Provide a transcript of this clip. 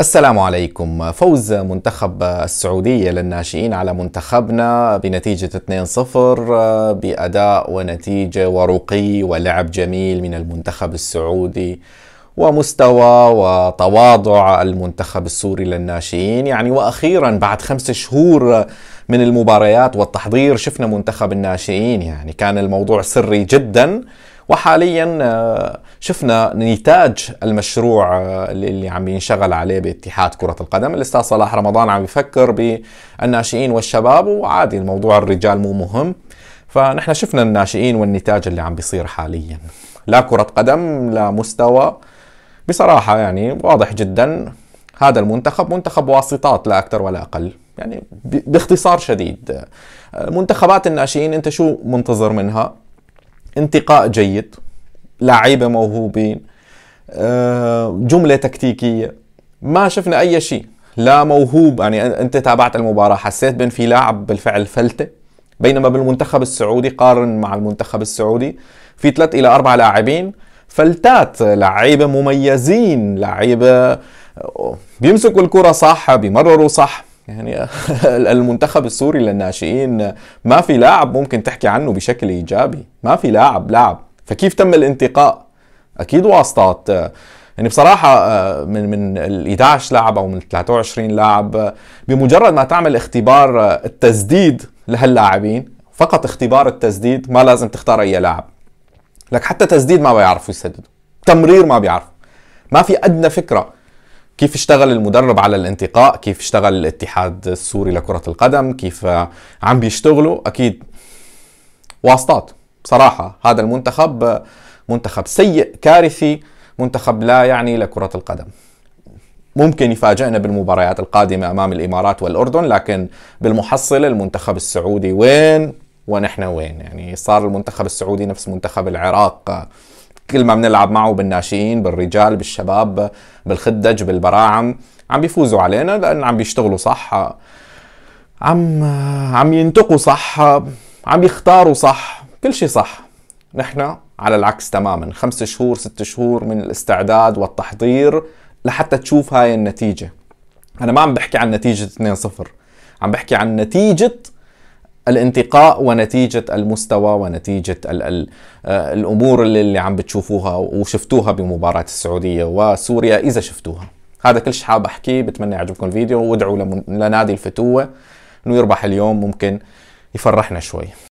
السلام عليكم فوز منتخب السعودية للناشئين على منتخبنا بنتيجة 2-0 آه، بأداء ونتيجة ورقي ولعب جميل من المنتخب السعودي ومستوى وتواضع المنتخب السوري للناشئين يعني واخيرا بعد خمس شهور من المباريات والتحضير شفنا منتخب الناشئين يعني كان الموضوع سري جدا وحاليا آه، شفنا نتاج المشروع آه، اللي عم ينشغل عليه باتحاد كرة القدم الأستاذ صلاح رمضان عم يفكر بالناشئين والشباب وعادي الموضوع الرجال مو مهم فنحن شفنا الناشئين والنتاج اللي عم بيصير حاليا لا كرة قدم لا مستوى بصراحة يعني واضح جدا هذا المنتخب منتخب واسطات لا أكثر ولا أقل يعني باختصار شديد آه، منتخبات الناشئين أنت شو منتظر منها انتقاء جيد لعيبه موهوبين آه، جمله تكتيكيه ما شفنا اي شيء لا موهوب يعني انت تابعت المباراه حسيت بان في لاعب بالفعل فلته بينما بالمنتخب السعودي قارن مع المنتخب السعودي في ثلاث الى اربع لاعبين فلتات لعيبه مميزين لعيبه آه، بيمسكوا الكره صح بيمرروا صح يعني المنتخب السوري للناشئين ما في لاعب ممكن تحكي عنه بشكل ايجابي ما في لاعب لاعب فكيف تم الانتقاء اكيد واسطات يعني بصراحة آه، من من ال 11 لاعب أو من ال 23 لاعب آه، بمجرد ما تعمل اختبار آه، التسديد لهاللاعبين فقط اختبار التسديد ما لازم تختار أي لاعب لك حتى تسديد ما بيعرفوا يسددوا تمرير ما بيعرفوا ما في أدنى فكرة كيف اشتغل المدرب على الانتقاء كيف اشتغل الاتحاد السوري لكرة القدم كيف عم بيشتغلوا أكيد واسطات بصراحة هذا المنتخب منتخب سيء كارثي منتخب لا يعني لكرة القدم ممكن يفاجئنا بالمباريات القادمة أمام الإمارات والأردن لكن بالمحصلة المنتخب السعودي وين ونحن وين يعني صار المنتخب السعودي نفس منتخب العراق كل ما بنلعب معه بالناشئين بالرجال بالشباب بالخدج بالبراعم عم بيفوزوا علينا لان عم بيشتغلوا صح عم عم ينتقوا صح عم يختاروا صح كل شيء صح نحن على العكس تماما خمس شهور ست شهور من الاستعداد والتحضير لحتى تشوف هاي النتيجة أنا ما عم بحكي عن نتيجة 2-0 عم بحكي عن نتيجة الانتقاء ونتيجة المستوى ونتيجة الـ الـ آه، الأمور اللي, اللي عم بتشوفوها وشفتوها بمباراة السعودية وسوريا إذا شفتوها هذا كل شيء حاب أحكيه بتمنى يعجبكم الفيديو وادعوا لنادي الفتوة إنه يربح اليوم ممكن يفرحنا شوي